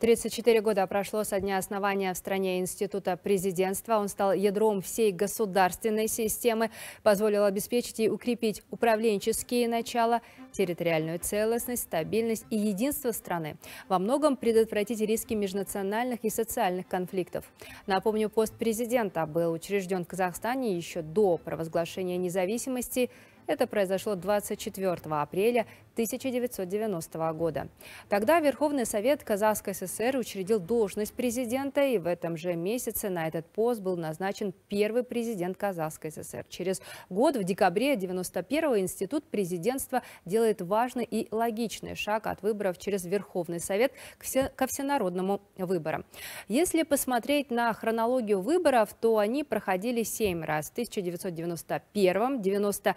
34 года прошло со дня основания в стране Института президентства. Он стал ядром всей государственной системы, позволил обеспечить и укрепить управленческие начала, территориальную целостность, стабильность и единство страны. Во многом предотвратить риски межнациональных и социальных конфликтов. Напомню, пост президента был учрежден в Казахстане еще до провозглашения независимости – это произошло 24 апреля 1990 года. Тогда Верховный Совет Казахской ССР учредил должность президента, и в этом же месяце на этот пост был назначен первый президент Казахской ССР. Через год, в декабре 1991 Институт президентства делает важный и логичный шаг от выборов через Верховный Совет ко всенародному выборам. Если посмотреть на хронологию выборов, то они проходили 7 раз в 1991, 99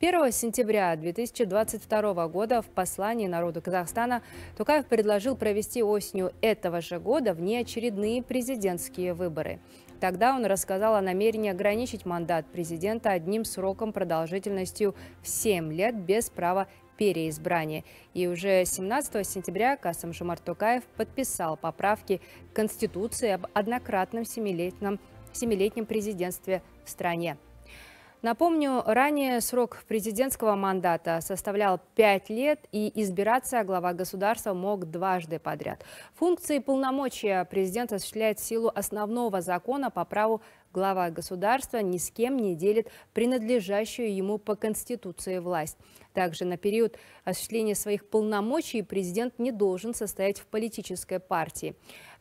1 сентября 2022 года в послании народу Казахстана Тукаев предложил провести осенью этого же года внеочередные президентские выборы. Тогда он рассказал о намерении ограничить мандат президента одним сроком продолжительностью в 7 лет без права переизбрания. И уже 17 сентября Касым Жумарт Тукаев подписал поправки к Конституции об однократном семилетнем, семилетнем президентстве в стране. Напомню, ранее срок президентского мандата составлял 5 лет, и избираться глава государства мог дважды подряд. Функции полномочия президента осуществляет в силу основного закона по праву глава государства ни с кем не делит принадлежащую ему по Конституции власть. Также на период осуществления своих полномочий президент не должен состоять в политической партии.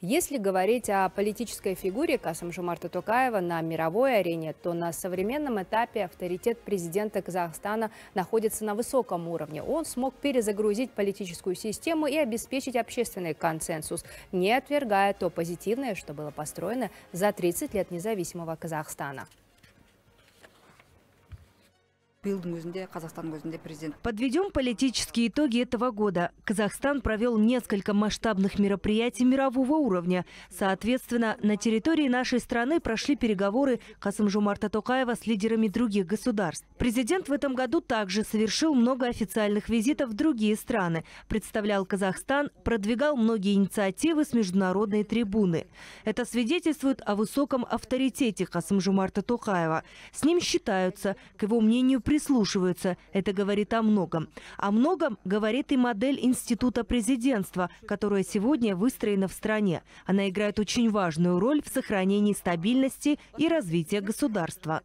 Если говорить о политической фигуре касым Касамжумарта Токаева на мировой арене, то на современном этапе авторитет президента Казахстана находится на высоком уровне. Он смог перезагрузить политическую систему и обеспечить общественный консенсус, не отвергая то позитивное, что было построено за 30 лет независимого Казахстана. Подведем политические итоги этого года. Казахстан провел несколько масштабных мероприятий мирового уровня. Соответственно, на территории нашей страны прошли переговоры Касым-Жумарта Токаева с лидерами других государств. Президент в этом году также совершил много официальных визитов в другие страны, представлял Казахстан, продвигал многие инициативы с международной трибуны. Это свидетельствует о высоком авторитете Касым-Жумарта Токаева. С ним считаются, к его мнению, президент прислушиваются. Это говорит о многом. О многом говорит и модель института президентства, которая сегодня выстроена в стране. Она играет очень важную роль в сохранении стабильности и развития государства.